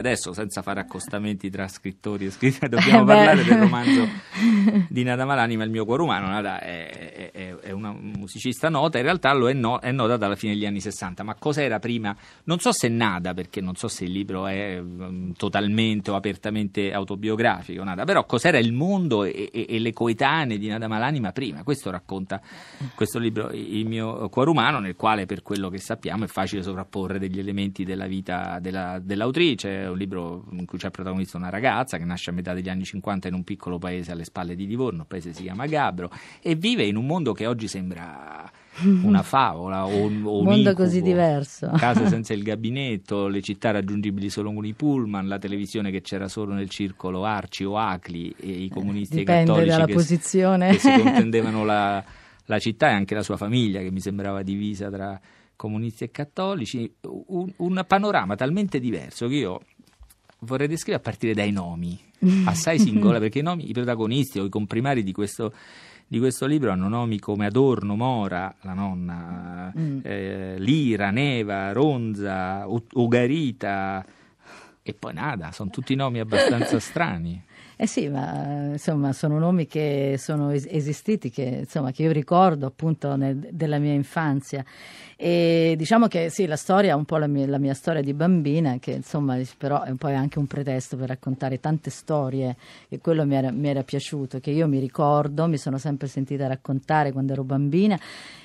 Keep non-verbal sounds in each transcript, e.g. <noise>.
Adesso, senza fare accostamenti tra scrittori e scrittori, <laughs> dobbiamo eh parlare del romanzo di Nada Malanima, il mio cuore umano, Nada è, è, è una musicista nota, in realtà lo è, no, è, nota dalla fine degli anni 60, ma cos'era prima? Non so se Nada, perché non so se il libro è mm, totalmente o apertamente autobiografico, Nada, però cos'era il mondo e, e, e le coetanee di Nada Malanima prima? Questo racconta questo libro, Il mio cuore umano, nel quale, per quello che sappiamo, è facile sovrapporre degli elementi della vita della, dell'autrice è un libro in cui c'è protagonista una ragazza che nasce a metà degli anni 50 in un piccolo paese alle spalle di Livorno, il paese si chiama Gabbro, e vive in un mondo che oggi sembra <laughs> una favola o, o un mondo incubo, così diverso. Case <laughs> senza il gabinetto, le città raggiungibili solo con i pullman, la televisione che c'era solo nel circolo Arci o Acli e i eh, comunisti eh, e i cattolici dalla che, posizione. che si <laughs> contendevano la, la città e anche la sua famiglia che mi sembrava divisa tra comunisti e cattolici, un, un panorama talmente diverso che io vorrei descrivere a partire dai nomi, assai <laughs> singolari, perché i nomi, i protagonisti o i comprimari di questo, di questo libro hanno nomi come Adorno, Mora, la nonna, mm. eh, Lira, Neva, Ronza, Ugarita e poi nada, sono tutti nomi abbastanza <laughs> strani. Eh sì, ma insomma sono nomi che sono es- esistiti, che, insomma, che, io ricordo appunto nel, della mia infanzia. E diciamo che sì, la storia è un po' la mia, la mia storia di bambina, che insomma però è un po' anche un pretesto per raccontare tante storie, che quello mi era, mi era piaciuto, che io mi ricordo, mi sono sempre sentita raccontare quando ero bambina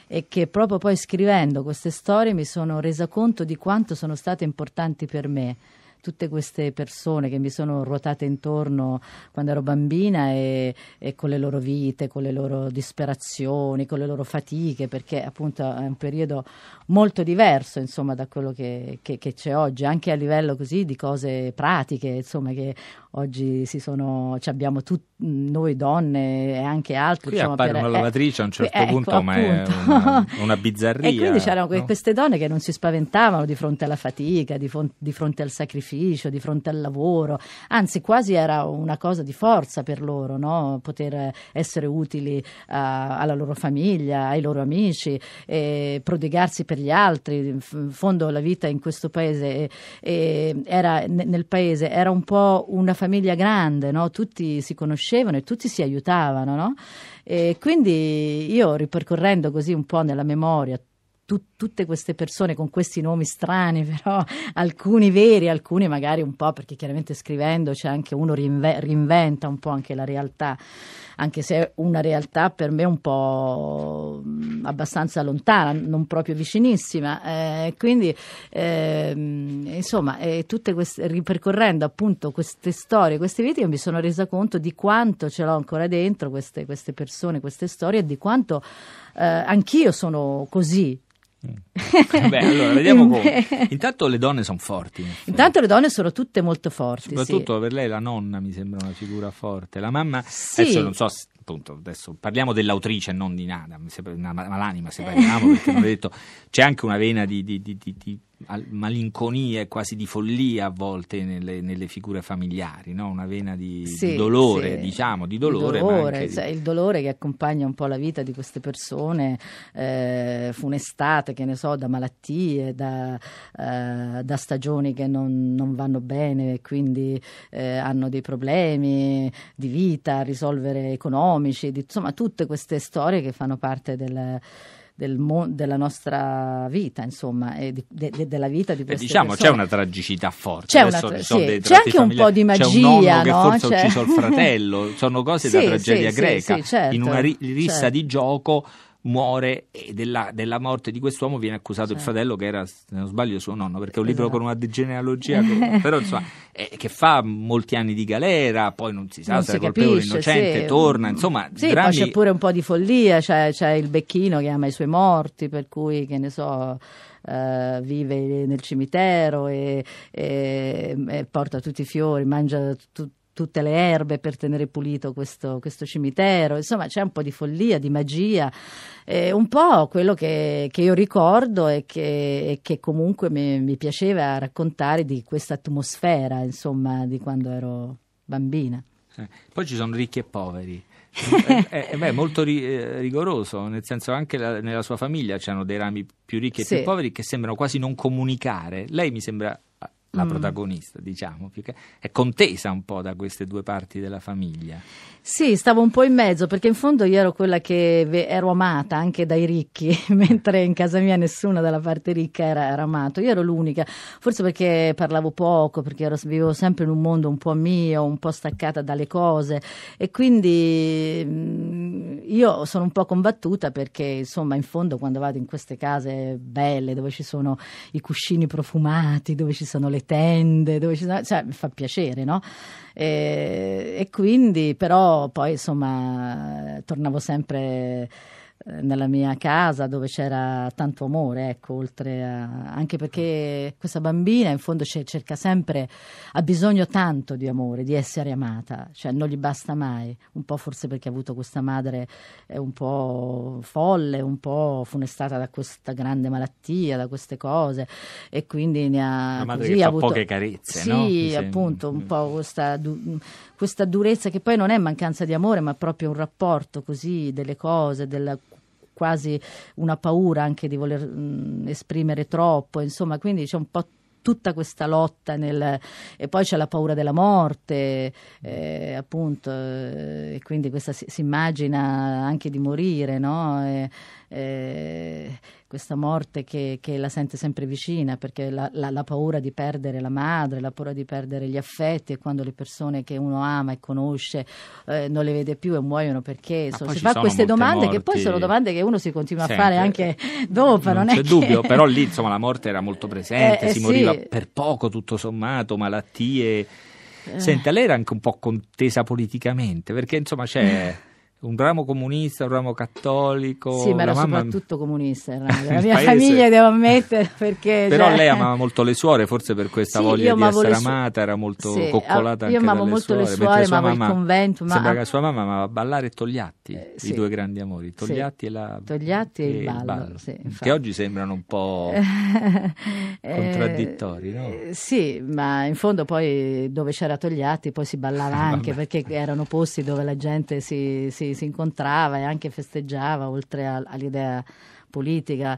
e che proprio poi scrivendo queste storie mi sono resa conto di quanto sono state importanti per me tutte queste persone che mi sono ruotate intorno quando ero bambina e, e, con le loro vite, con le loro disperazioni, con le loro fatiche, perché appunto è un periodo molto diverso insomma, da quello che, che, che c'è oggi, anche a livello così di cose pratiche, insomma, che oggi sono, abbiamo tut, noi donne e anche altri. Qui insomma, diciamo, appare per, una eh, lavatrice eh, a un certo ecco, punto, appunto. è una, una bizzarria. <laughs> e quindi c'erano no? queste donne che non si spaventavano di fronte alla fatica, di, fronte, di fronte al sacrificio, di fronte al lavoro, anzi quasi era una cosa di forza per loro, no? poter essere utili uh, alla loro famiglia, ai loro amici, eh, prodigarsi per gli altri. In fondo la vita in questo paese eh, era, nel paese era un po' una fatica famiglia grande, no? tutti si conoscevano e tutti si aiutavano. No? E quindi io ripercorrendo così un po' nella memoria Tut- tutte queste persone con questi nomi strani, <laughs> però alcuni veri, alcuni magari un po', perché chiaramente scrivendo c'è anche uno rinve- reinventa un po' anche la realtà anche se è una realtà per me un po' mm, abbastanza lontana, non proprio vicinissima. Eh, quindi, eh, insomma, eh, queste, ripercorrendo appunto queste storie, queste vite, io mi sono resa conto di quanto ce l'ho ancora dentro queste, queste persone, queste storie, e di quanto eh, anch'io sono così, Mm. Beh, allora <laughs> vediamo come. Intanto le donne sono forti. Intanto le donne sono tutte molto forti. Soprattutto sì. per lei la nonna mi sembra una figura forte. La mamma, sì. adesso non so appunto adesso parliamo dell'autrice non di Nada, mi sembra, una malanima se eh. parliamo perché come ho <laughs> detto c'è anche una vena di, di, di, di malinconia e quasi di follia a volte nelle, nelle figure familiari, no? una vena di, sì, di dolore, sì. diciamo, di dolore. dolore cioè, il dolore che accompagna un po' la vita di queste persone eh, funestate, che ne so, da malattie, da, eh, da stagioni che non, non, vanno bene e quindi eh, hanno dei problemi di vita, a risolvere economici economici, di, insomma tutte queste storie che fanno parte del... Del mo- della nostra vita, insomma, e di, de- de- della vita di eh, queste e diciamo, persone. c'è una tragicità forte. C'è, una tra- sì. c'è anche familiari. un po' di magia. C'è un nonno no? che forse c'è... ha ucciso il fratello. <laughs> Sono cose sì, da tragedia sì, greca. Certo, in una ri- rissa certo. di gioco muore e della, della morte di quest'uomo viene accusato certo. il fratello che era, se non sbaglio, suo nonno, perché è un libro esatto. con una genealogia, che, <laughs> però insomma, è, eh, che fa molti anni di galera, poi non si sa non se è colpevole o innocente, sì. torna, insomma... Sì, drammi... poi c'è pure un po' di follia, c'è, c'è il becchino che ama i suoi morti, per cui, che ne so... Uh, vive nel cimitero e, e, e, porta tutti i fiori, mangia tutto tutte le erbe per tenere pulito questo, questo, cimitero. Insomma, c'è un po' di follia, di magia. Eh, un po' quello che, che io ricordo e che, e che comunque mi, mi, piaceva raccontare di questa atmosfera, insomma, di quando ero bambina. Eh, poi ci sono ricchi e poveri. è, è, è, molto ri, eh, rigoroso, nel senso anche la, nella sua famiglia c'erano dei rami più ricchi e sì. più poveri che sembrano quasi non comunicare. Lei mi sembra la mm. protagonista, diciamo, che, è contesa un po' da queste due parti della famiglia. Sì, stavo un po' in mezzo perché in fondo io ero quella che ero amata anche dai ricchi, <laughs> mentre in casa mia nessuno dalla parte ricca era, era, amato, io ero l'unica, forse perché parlavo poco, perché ero, vivevo sempre in un mondo un po' mio, un po' staccata dalle cose e quindi mm, io sono un po' combattuta perché insomma in fondo quando vado in queste case belle dove ci sono i cuscini profumati, dove ci sono le tende, dove ci sono, cioè mi fa piacere, no? E, e quindi però poi insomma tornavo sempre eh, nella mia casa dove c'era tanto amore, ecco, oltre a, anche perché questa bambina in fondo cerca sempre, ha bisogno tanto di amore, di essere amata, cioè non gli basta mai, un po' forse perché ha avuto questa madre eh, un po' folle, un po' funestata da questa grande malattia, da queste cose e quindi ne ha... Una madre così, che ha avuto, poche carezze, sì, no? Sì, appunto, un mm. po' questa questa durezza che poi non è mancanza di amore, ma proprio un rapporto così delle cose, del quasi una paura anche di voler mh, mm, esprimere troppo, insomma, quindi c'è un po' tutta questa lotta nel, e poi c'è la paura della morte, eh, appunto, eh, e quindi questa si, si, immagina anche di morire, no? E, eh, questa morte che, che, la sente sempre vicina, perché la, la, la, paura di perdere la madre, la paura di perdere gli affetti, e quando le persone che uno ama e conosce eh, non le vede più e muoiono perché so, si fa queste domande morti... che poi sono domande che uno si continua sempre. a fare anche dopo. Non, non c'è che... dubbio, però lì <laughs> insomma la morte era molto presente, eh, si eh, moriva sì. per poco tutto sommato, malattie. Eh. Senta, lei era anche un po' contesa politicamente, perché insomma c'è... <laughs> un ramo comunista, un ramo cattolico. Sì, ma era mamma... soprattutto comunista. Era. La <laughs> mia paese. famiglia, devo ammettere, perché... Però cioè... lei amava molto le suore, forse per questa sì, voglia di essere su... amata, era molto sì, coccolata io anche amavo molto suore, le suore, ma mamma, il convento. Ma... Sembra che sua mamma amava ballare e Togliatti, eh, sì. i due grandi amori, Togliatti e la... Togliatti e, il ballo, ballo. che oggi sembrano un po' <laughs> eh, contraddittori, no? Eh, sì, ma in fondo poi dove c'era Togliatti poi si ballava <laughs> anche, perché erano posti dove la gente si, si si incontrava e anche festeggiava oltre all'idea politica,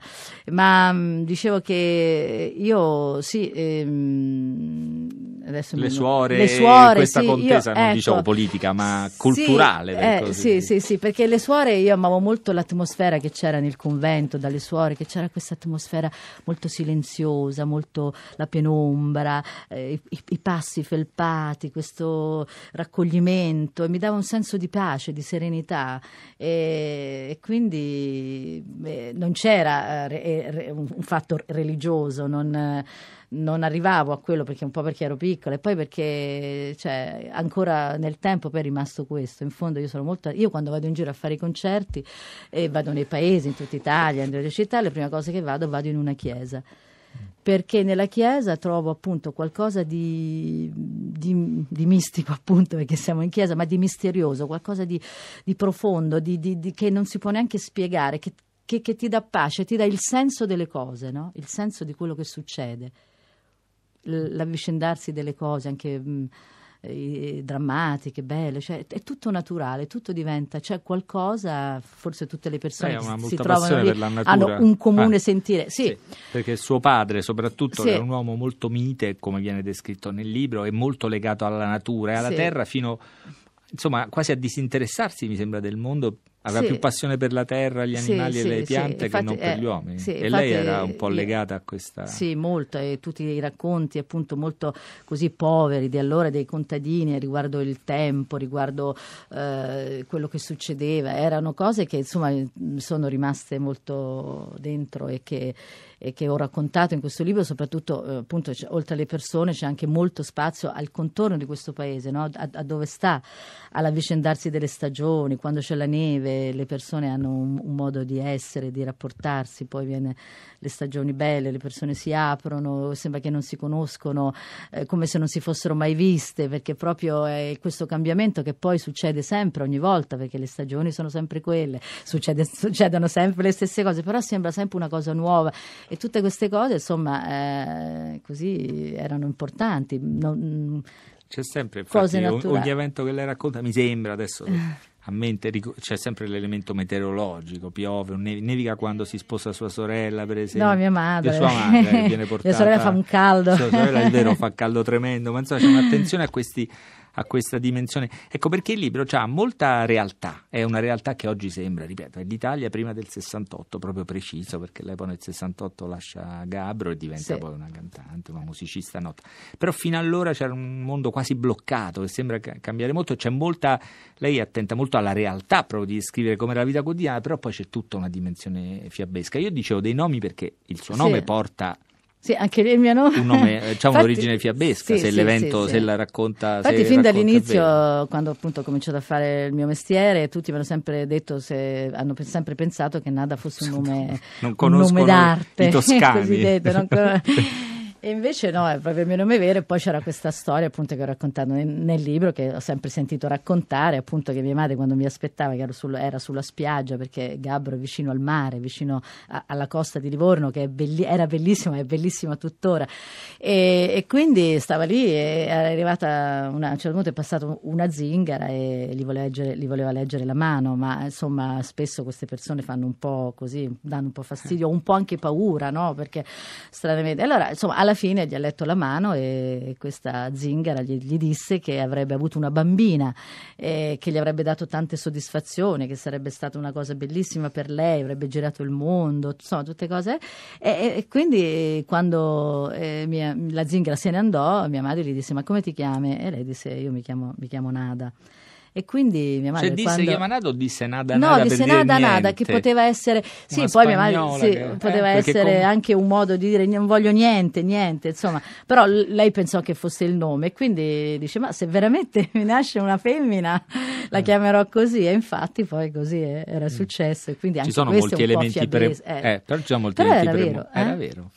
ma mm, dicevo che io sì... Ehm, le suore, le suore, questa sì, contesa io, non ecco, diciamo politica ma culturale. Eh, sì, sì, sì, perché le suore io amavo molto l'atmosfera che c'era nel convento dalle suore, che c'era questa atmosfera molto silenziosa, molto la penombra, eh, i, i, passi felpati, questo raccoglimento e mi dava un senso di pace, di serenità e, e quindi eh, non non c'era eh, eh un fatto religioso, non, non, arrivavo a quello perché un po' perché ero piccola e poi perché cioè, ancora nel tempo poi è rimasto questo. In fondo io sono molto... Io quando vado in giro a fare i concerti e eh, vado nei paesi, in tutta Italia, in delle città, le prime cose che vado vado in una chiesa perché nella chiesa trovo appunto qualcosa di, di, di, mistico, appunto perché siamo in chiesa, ma di misterioso, qualcosa di, di profondo, che non si può neanche spiegare, che, che, che ti dà pace, ti dà il senso delle cose, no? il senso di quello che succede, l'avvicendarsi delle cose anche mh, mm, eh, drammatiche, belle, cioè, è tutto naturale, tutto diventa, c'è cioè qualcosa, forse tutte le persone eh, che si trovano lì hanno un eh. comune ah, sentire. Sì. sì. perché suo padre soprattutto sì. era un uomo molto mite, come viene descritto nel libro, e molto legato alla natura e alla sì. terra fino... Insomma, quasi a disinteressarsi, mi sembra, del mondo aveva sì. più passione per la terra, gli animali sì, e le sì, piante infatti, che non per gli eh, uomini. Eh, e infatti, lei era un po' legata a questa. Sì, molto, e tutti i racconti appunto molto così poveri di allora dei contadini riguardo il tempo, riguardo eh, quello che succedeva, erano cose che insomma sono rimaste molto dentro e che e che ho raccontato in questo libro, soprattutto eh, appunto oltre alle persone c'è anche molto spazio al contorno di questo paese, no? a, a dove sta, all'avvicendarsi delle stagioni, quando c'è la neve, le, persone hanno un, un, modo di essere, di rapportarsi, poi viene le stagioni belle, le persone si aprono, sembra che non si conoscono, eh, come se non si fossero mai viste, perché proprio è questo cambiamento che poi succede sempre, ogni volta, perché le stagioni sono sempre quelle, succede, <laughs> succedono sempre le stesse cose, però sembra sempre una cosa nuova e tutte queste cose, insomma, eh, così erano importanti. Non, c'è sempre infatti, ogni evento che lei racconta mi sembra adesso <laughs> a mente c'è sempre l'elemento meteorologico, piove, nevica quando si sposa sua sorella, per esempio. No, mia madre. Di sua madre viene portata. <laughs> mia sorella fa un caldo. Sua sorella è vero, <laughs> fa caldo tremendo, ma insomma c'è un'attenzione a questi a questa dimensione. Ecco perché il libro ha molta realtà, è una realtà che oggi sembra, ripeto, è l'Italia prima del 68, proprio preciso, perché lei poi nel 68 lascia Gabro e diventa sì. poi una cantante, una musicista nota. Però fino allora c'era un mondo quasi bloccato che sembra cambiare molto c'è molta, lei è attenta molto alla realtà proprio di scrivere come la vita quotidiana, però poi c'è tutta una dimensione fiabesca. Io dicevo dei nomi perché il suo nome sì. porta sì, anche lei è mia nonna. Un nome, diciamo un'origine fiabesca, sì, se sì, l'evento, sì, se la racconta. Infatti fin racconta dall'inizio, bene. quando appunto ho cominciato a fare il mio mestiere, tutti mi hanno sempre detto, se, hanno sempre pensato che Nada fosse un nome, non un nome d'arte. I <laughs> toscani. non conosco. <laughs> E invece no, è proprio il mio nome vero. E poi c'era questa storia appunto che ho raccontato nel, nel libro, che ho sempre sentito raccontare, appunto che mia madre quando mi aspettava, che sul, era sulla spiaggia, perché Gabbro è vicino al mare, vicino a, alla costa di Livorno, che belli, era bellissima, è bellissima tuttora. E, e, quindi stava lì e era arrivata, una, a un certo punto è passata una zingara e gli voleva, leggere, gli voleva leggere la mano, ma insomma spesso queste persone fanno un po' così, danno un po' fastidio, un po' anche paura, no? Perché stranamente... Allora, insomma, alla fine gli ha letto la mano e questa zingara gli, gli disse che avrebbe avuto una bambina, e eh, che gli avrebbe dato tante soddisfazioni, che sarebbe stata una cosa bellissima per lei, avrebbe girato il mondo, insomma tutte cose. E, e quindi quando eh, mia, la zingara se ne andò, mia madre gli disse ma come ti chiami? E lei disse io mi chiamo, mi chiamo Nada. E quindi mia madre. Cioè, disse quando... Yamanada o disse nada nada? No, disse nada nada, che poteva essere. Sì, Una poi mia madre sì, che... Eh, poteva eh, essere com... anche un modo di dire non voglio niente, niente, insomma. Però lei pensò che fosse il nome, quindi dice: Ma se veramente <laughs> mi nasce una femmina, la eh. chiamerò così. E infatti poi così era mm. successo. E quindi anche ci sono molti elementi pre... eh. eh, però ci sono molti elementi era eh? vero, eh? era vero.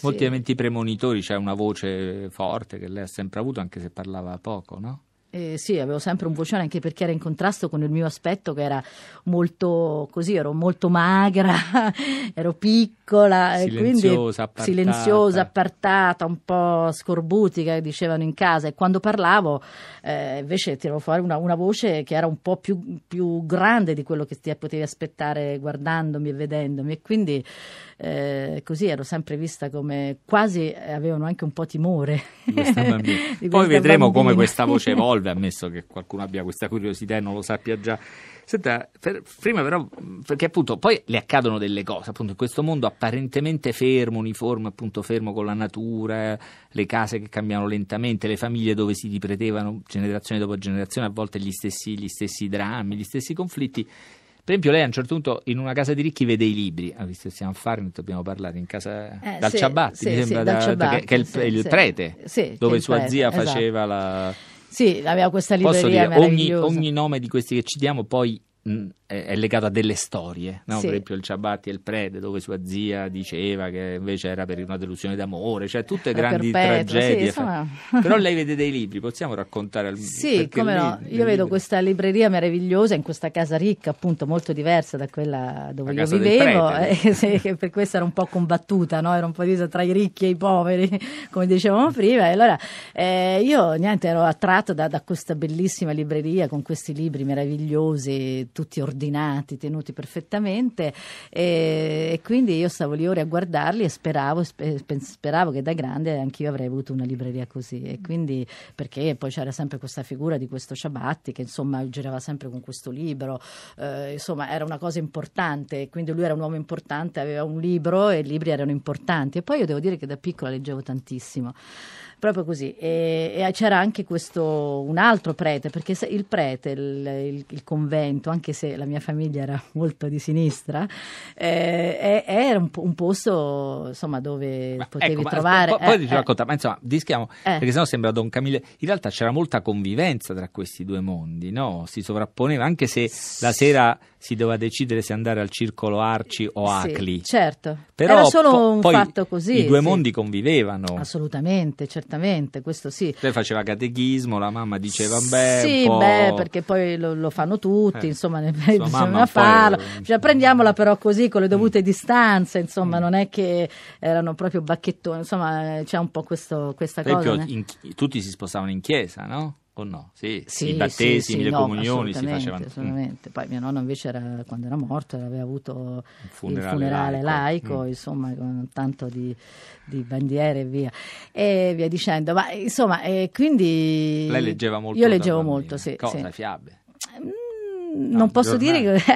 molti elementi premonitori, c'è cioè una voce forte che lei ha sempre avuto, anche se parlava poco, no? Eh, sì, avevo sempre un vocione anche perché era in contrasto con il mio aspetto che era molto così, ero molto magra, <laughs> ero piccola, silenziosa, quindi, appartata. silenziosa, appartata, un po' scorbutica, dicevano in casa e quando parlavo eh, invece tiravo fuori una, una, voce che era un po' più, più grande di quello che ti potevi aspettare guardandomi e vedendomi e quindi eh, così ero sempre vista come quasi avevano anche un po' timore. <laughs> Poi vedremo bambina. come questa voce evolve, ammesso che qualcuno abbia questa curiosità e non lo sappia già. Senta, per, prima però, perché appunto poi le accadono delle cose, appunto in questo mondo apparentemente fermo, uniforme, appunto fermo con la natura, le case che cambiano lentamente, le famiglie dove si ripetevano generazione dopo generazione a volte gli stessi, gli stessi drammi, gli stessi conflitti, per esempio, lei a un certo punto in una casa di ricchi vede i libri, ah, visto che siamo a Farni, dobbiamo parlare in casa eh, dal sì, Ciabatti, sì, mi sembra, sì, da, Ciabatti, che, che, è il, sì, il prete, dove il sua prete, zia esatto. faceva la... Sì, aveva questa libreria Posso dire, ogni, ogni nome di questi che ci diamo poi Mm, è legato a delle storie, no? sì. per esempio il Ciabatti e il prete, dove sua zia diceva che invece era per una delusione d'amore, cioè tutte È grandi perpetuo, tragedie. Sì, Però lei vede dei libri, possiamo raccontare al Sì, come lì, no? Io libri... vedo questa libreria meravigliosa in questa casa ricca, appunto molto diversa da quella dove La io vivevo, eh, <laughs> sì, che per questo era un po' combattuta, no? era un po' divisa tra i ricchi e i poveri, <laughs> come dicevamo prima. E allora eh, io niente, ero attratta da, da questa bellissima libreria con questi libri meravigliosi tutti ordinati, tenuti perfettamente e, e, quindi io stavo lì ore a guardarli e speravo, speravo che da grande anch'io avrei avuto una libreria così e quindi perché poi c'era sempre questa figura di questo Ciabatti che insomma girava sempre con questo libro, eh, insomma era una cosa importante, quindi lui era un uomo importante, aveva un libro e i libri erano importanti e poi io devo dire che da piccola leggevo tantissimo. Proprio così. E, e c'era anche questo, un altro prete, perché il prete, il, il, il, convento, anche se la mia famiglia era molto di sinistra, eh, era un, un, posto insomma, dove ma potevi ecco, trovare... Ma, po- poi eh, ti racconta, eh. ma insomma, dischiamo, eh. perché sennò sembra Don Camillo... In realtà c'era molta convivenza tra questi due mondi, no? Si sovrapponeva, anche se la sera si doveva decidere se andare al circolo Arci o Acli. Sì, certo, Però era solo po- un fatto così. I due sì. mondi convivevano. Assolutamente, certo esattamente, questo sì. Lei faceva catechismo, la mamma diceva beh. Sì, beh, perché poi lo, lo fanno tutti, eh, insomma, ne, <laughs> bisogna farlo. Poi... Cioè, prendiamola però così con le mm. dovute mm. distanze, insomma, mm. non è che erano proprio bacchettoni, insomma, c'è un po' questo, questa per cosa. Esempio, in, tutti si spostavano in chiesa, no? o no? Sì, sì i battesimi, sì, sì, le no, comunioni si facevano. Mm. Assolutamente. Poi mio nonno invece era, quando era morto aveva avuto il funerale, il funerale laico, laico mm. insomma con tanto di, di, bandiere e via. E via dicendo, ma insomma, eh, quindi... Lei leggeva molto? Io leggevo molto, sì. Cosa? Fiabe? non ah, posso giornale. dire che...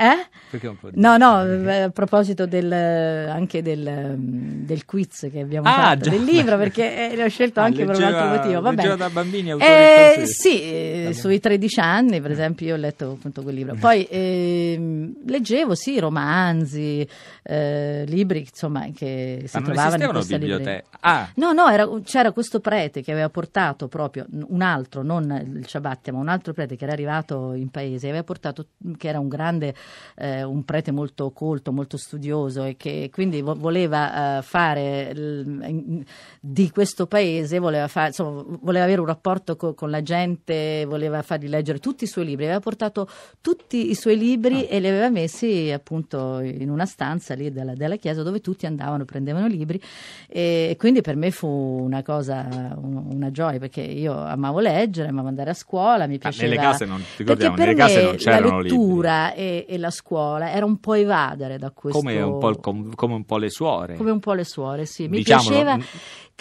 Eh? No, no, eh, a proposito del, anche del, del, quiz che abbiamo ah, fatto, già. del libro, perché eh, l'ho scelto ah, anche leggeva, per un altro motivo. Vabbè. da bambini eh, Sì, eh, sui 13 anni, per esempio, io ho letto appunto quel libro. Eh. Poi eh, leggevo, sì, romanzi, libri, insomma, che si trovavano in questa biblioteca. Ah. No, no, era, c'era questo prete che aveva portato proprio un altro, non il Ciabatte, ma un altro prete che era arrivato in paese, aveva portato che era un grande, eh, un prete molto colto, molto studioso e che quindi vo- voleva eh, fare l- di questo paese, voleva, fa- insomma, voleva avere un rapporto co- con la gente, voleva fargli leggere tutti i suoi libri, aveva portato tutti i suoi libri ah. e li aveva messi appunto in una stanza lì della, della chiesa dove tutti andavano, prendevano libri e, quindi per me fu una cosa, un- una gioia perché io amavo leggere, amavo andare a scuola, mi piaceva. Ah, nelle case non, ricordiamo, nelle case non c'erano lettura e, e, la scuola era un po' evadere da questo. Come un po', com, come un po le suore. Come un po' le suore, sì. Mi Diciamolo. piaceva mm.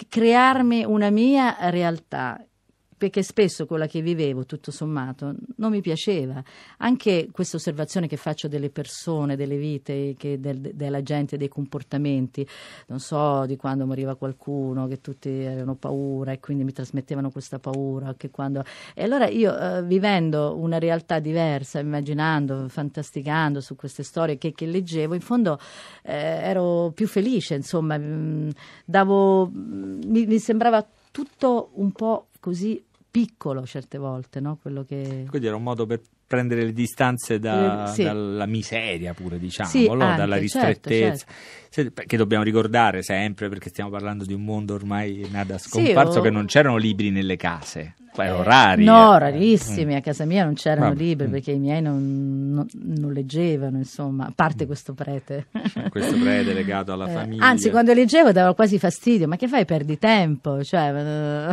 crearmi una mia realtà perché spesso quella che vivevo, tutto sommato, non mi piaceva. Anche questa osservazione che faccio delle persone, delle vite, del, della gente, dei comportamenti, non so, di quando moriva qualcuno, che tutti avevano paura e quindi mi trasmettevano questa paura. Quando... E allora io, eh, vivendo una realtà diversa, immaginando, fantasticando su queste storie che, che leggevo, in fondo eh, ero più felice, insomma, mh, mm, davo, mh, mm, mi, mi sembrava tutto un po' così piccolo certe volte, no? Quello che... Quindi era un modo per prendere le distanze da, mm, sì. dalla miseria pure diciamo, sì, no? anche, dalla certo, ristrettezza certo, certo. che dobbiamo ricordare sempre perché stiamo parlando di un mondo ormai nada scomparso sì, oh. o... che non c'erano libri nelle case erano eh, rari no, eh. rarissimi, mm. a casa mia non c'erano Vabbè. libri mm. perché i miei non, non, non, leggevano insomma, a parte mm. questo prete <laughs> questo prete legato alla eh, famiglia anzi quando leggevo dava quasi fastidio ma che fai perdi tempo cioè...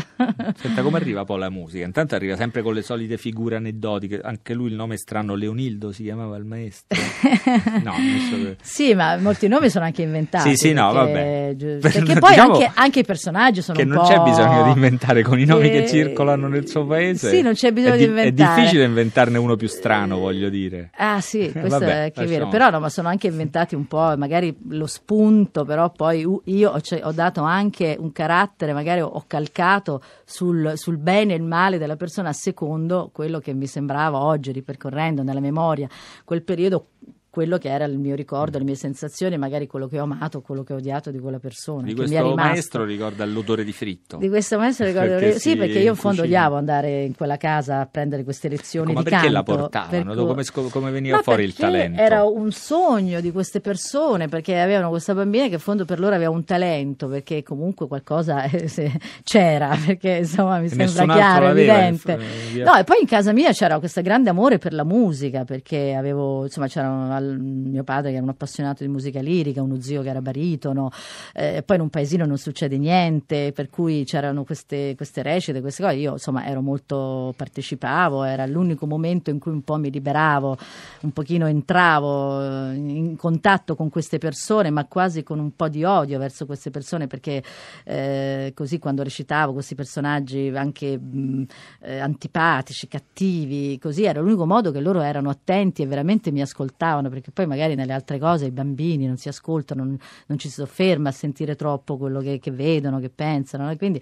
senta come <laughs> arriva poi la musica intanto arriva sempre con le solite figure aneddotiche anche lui lui il nome strano Leonildo si chiamava il maestro. <laughs> no, so sì, ma molti nomi sono anche inventati. sì, sì, no, perché, vabbè. Perché poi diciamo anche, anche, i personaggi sono che un Che non c'è bisogno di inventare con i nomi e... che eh, circolano nel suo paese. Sì, non c'è bisogno di, di inventare. È difficile inventarne uno più strano, voglio dire. Ah, sì, <laughs> questo vabbè, è, è vero. Però no, ma sono anche inventati un po', magari lo spunto, però poi io cioè, ho dato anche un carattere, magari ho calcato sul, sul bene e il male della persona secondo quello che mi sembrava oggi ripercorrendo nella memoria quel periodo quello che era il mio ricordo, le mm. mie sensazioni, magari quello che ho amato, quello che ho odiato di quella persona. Di questo maestro ricorda l'odore di fritto. Di questo maestro ricorda l'odore di fritto. Sì, perché io in fondo cucina. odiavo andare in quella casa a prendere queste lezioni ecco, di canto. Ma perché la portavano? Per... Come, come, veniva ma fuori il talento? Era un sogno di queste persone, perché avevano questa bambina che in fondo per loro aveva un talento, perché comunque qualcosa eh, <laughs> c'era, perché insomma mi sembra chiaro, evidente. Eh, via. no, e poi in casa mia c'era questo grande amore per la musica, perché avevo, insomma, c'erano mio padre che era un appassionato di musica lirica, uno zio che era baritono, eh, poi in un paesino non succede niente, per cui c'erano queste, queste recite, queste cose, io insomma ero molto, partecipavo, era l'unico momento in cui un po' mi liberavo, un pochino entravo eh, in contatto con queste persone, ma quasi con un po' di odio verso queste persone, perché eh, così quando recitavo questi personaggi anche mh, eh, antipatici, cattivi, così era l'unico modo che loro erano attenti e veramente mi ascoltavano perché poi magari nelle altre cose i bambini non si ascoltano, non, non ci si sofferma a sentire troppo quello che, che vedono, che pensano. Quindi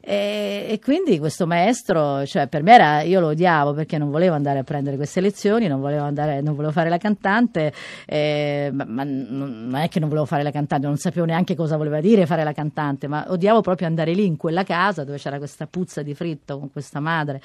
e, e quindi questo maestro, cioè per me era, io lo odiavo perché non volevo andare a prendere queste lezioni, non volevo, andare, non volevo fare la cantante, eh, ma, ma, non è che non volevo fare la cantante, non sapevo neanche cosa voleva dire fare la cantante, ma odiavo proprio andare lì in quella casa dove c'era questa puzza di fritto con questa madre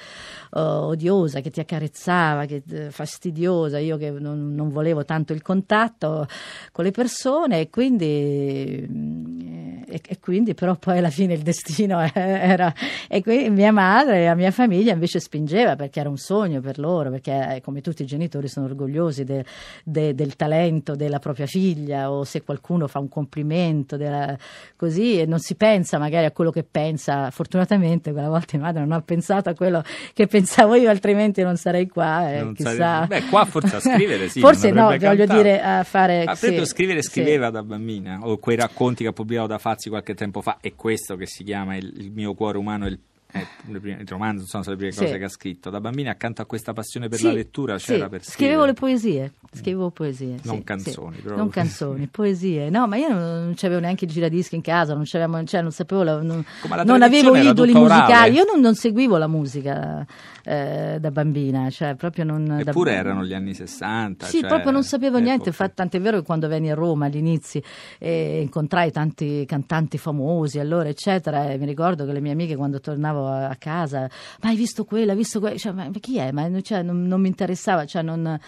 oh, odiosa che ti accarezzava, che, eh, fastidiosa, io che non, non volevo tanto il contatto con le persone e quindi, mm, e, e quindi però poi alla fine il destino è, è era. E qui mia madre e la mia famiglia invece spingeva perché era un sogno per loro, perché eh, come tutti i genitori sono orgogliosi de, de, del talento della propria figlia o se qualcuno fa un complimento, della, così, e non si pensa magari a quello che pensa. Fortunatamente quella volta mia madre non ha pensato a quello che pensavo io, altrimenti non sarei qua. Eh, non chissà. Sare... Beh, qua forse a scrivere sì. <laughs> forse no, cantato. voglio dire a fare... Ah, sì, scrivere scriveva sì. da bambina, o quei racconti che ha pubblicato da Fazzi qualche tempo fa, è questo che si chiama il, il mio cuadro humano, el eh, prime, il romanzo sono le prime sì. cose che ha scritto. Da bambina, accanto a questa passione per sì, la lettura, c'era per per Scrivevo le poesie, scrivevo mm. poesie. Non canzoni, però. Non canzoni, poesie. No, ma io non, non avevo neanche il giradischi in casa, non, cioè, non sapevo, la, non, la non, avevo idoli musicali. Io non, seguivo la musica eh, da bambina, cioè proprio non. Eppure da... erano gli anni 60. Sì, cioè, proprio non sapevo ecco, niente. Infatti, tant'è vero che quando veni a Roma all'inizio e eh, incontrai tanti cantanti famosi, allora, eccetera, e mi ricordo che le mie amiche quando tornavo a casa, ma hai visto quella, hai visto quella, cioè, ma chi è? Ma cioè, non, non, mi interessava, cioè, non,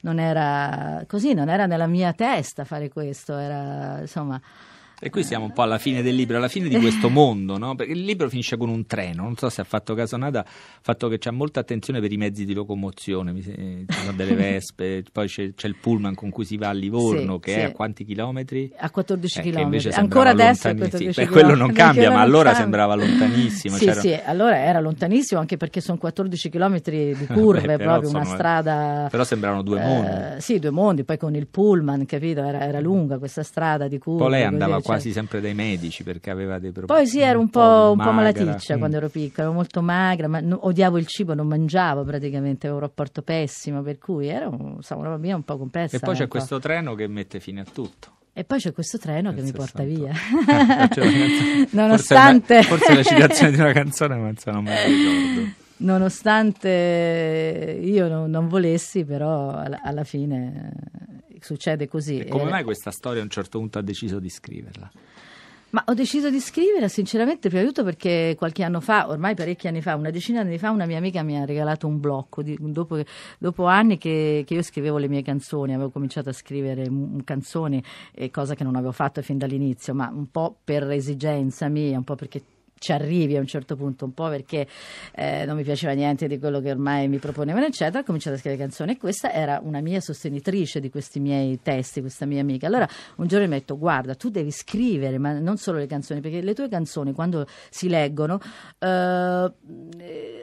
non era così, non era nella mia testa fare questo, era insomma... E qui siamo un po' alla fine del libro, alla fine di questo <laughs> mondo, no? Perché il libro finisce con un treno, non so se ha fatto caso Nada, ha fatto che c'è molta attenzione per i mezzi di locomozione, ci sono delle <laughs> vespe, poi c'è, c'è, il pullman con cui si va a Livorno, sì, che sì. è a quanti chilometri? A 14 eh, chilometri, ancora adesso è 14 Beh, quello non cambia, ma allora cambia. sembrava lontanissimo. <laughs> Sì, sì, allora era lontanissimo anche perché sono 14 chilometri di curve, Beh, proprio sono... una eh, strada... Però sembrano due eh, mondi. Eh, sì, due mondi, poi con il pullman, capito? Era, era lunga questa strada di curve. Poi lei andava qua quasi sempre dai medici perché aveva dei problemi. Poi sì, ero un, un po', un po malaticcia mm. quando ero piccola, molto magra, ma odiavo il cibo, non mangiavo praticamente, avevo un rapporto pessimo, per cui ero insomma, una bambina un po' complessa. E poi c'è ecco. questo treno che mette fine a tutto. E poi c'è questo treno che mi porta via. <laughs> <laughs> Nonostante. Forse, la citazione di una <laughs> canzone, ma non me la ricordo nonostante io non, non volessi, però alla, alla, fine succede così. E come eh, mai questa storia a un certo punto ha deciso di scriverla? Ma ho deciso di scriverla sinceramente prima di tutto perché qualche anno fa, ormai parecchi anni fa, una decina di anni fa, una mia amica mi ha regalato un blocco di, dopo, dopo, anni che, che, io scrivevo le mie canzoni, avevo cominciato a scrivere canzoni, eh, cosa che non avevo fatto fin dall'inizio, ma un po' per esigenza mia, un po' perché ci arrivi a un certo punto, un po' perché eh, non mi piaceva niente di quello che ormai mi proponevano, eccetera, ho cominciato a scrivere canzoni e questa era una mia sostenitrice di questi miei testi, questa mia amica. Allora un giorno mi ha detto guarda, tu devi scrivere, ma non solo le canzoni, perché le tue canzoni quando si leggono eh,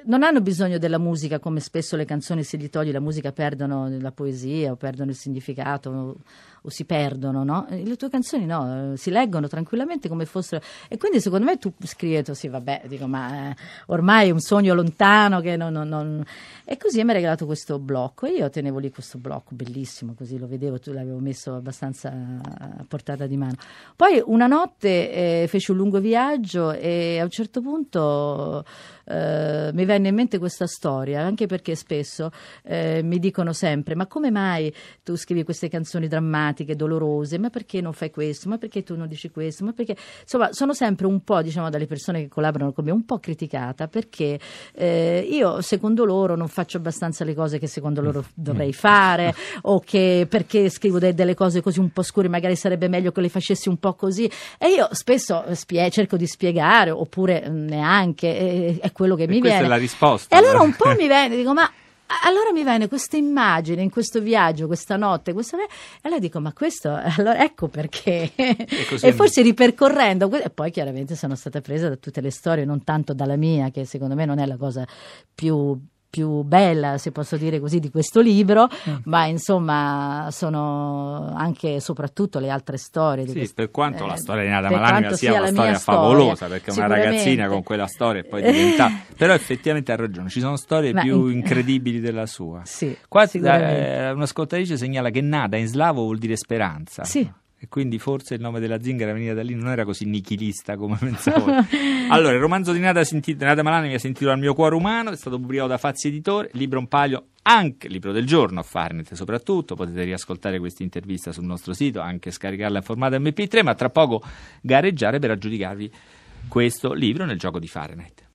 non hanno bisogno della musica come spesso le canzoni se gli togli la musica perdono la poesia o perdono il significato o, o si perdono, no? Le tue canzoni no, si leggono tranquillamente come fossero e quindi secondo me tu scrivi sì, vabbè, dico, ma eh, ormai è un sogno lontano che non, non, non, e così mi ha regalato questo blocco e io tenevo lì questo blocco bellissimo, così lo vedevo, l'avevo messo abbastanza a portata di mano. Poi una notte eh, feci un lungo viaggio e a un certo punto eh, mi venne in mente questa storia, anche perché spesso eh, mi dicono sempre ma come mai tu scrivi queste canzoni drammatiche, dolorose, ma perché non fai questo, ma perché tu non dici questo, ma perché... Insomma, sono sempre un po', diciamo, dalle persone che collaborano con me, un po' criticata perché eh, io secondo loro non faccio faccio abbastanza le cose che secondo mm. loro mm. dovrei fare <laughs> o che perché scrivo de- delle cose così un po' scure, magari sarebbe meglio che le facessi un po' così. E io spesso eh, spie- cerco di spiegare oppure mm, neanche, è, è quello che e mi questa viene. Questa è la risposta. E allora un po' mi <laughs> viene, dico ma allora mi viene questa immagine in questo viaggio, questa notte, questa... e allora dico: Ma questo, <laughs> allora ecco perché. e forse ripercorrendo, e poi chiaramente sono stata presa da tutte le storie, non tanto dalla mia, che secondo me non è la cosa più più bella, se posso dire così, di questo libro, mm. ma insomma sono anche e soprattutto le altre storie. Sì, quest... per quanto la eh, storia di Nada Malanima sia, sia una storia favolosa, perché una ragazzina con quella storia e poi diventa... <laughs> Però effettivamente ha ragione, ci sono storie ma più in... incredibili della sua. Sì, Quasi da, eh, un'ascoltatrice segnala che Nada in slavo vuol dire speranza. Sì e quindi forse il nome della zingara veniva da lì, non era così nichilista come <laughs> pensavo. allora, il romanzo di Nada, Sintit- Nada Malani si intitola Il mio cuore umano, è stato pubblicato da Fazzi Editore, libro un paio anche libro del giorno a Farnet soprattutto potete riascoltare questa intervista sul nostro sito anche scaricarla in formato mp3 ma tra poco gareggiare per aggiudicarvi questo libro nel gioco di Farnet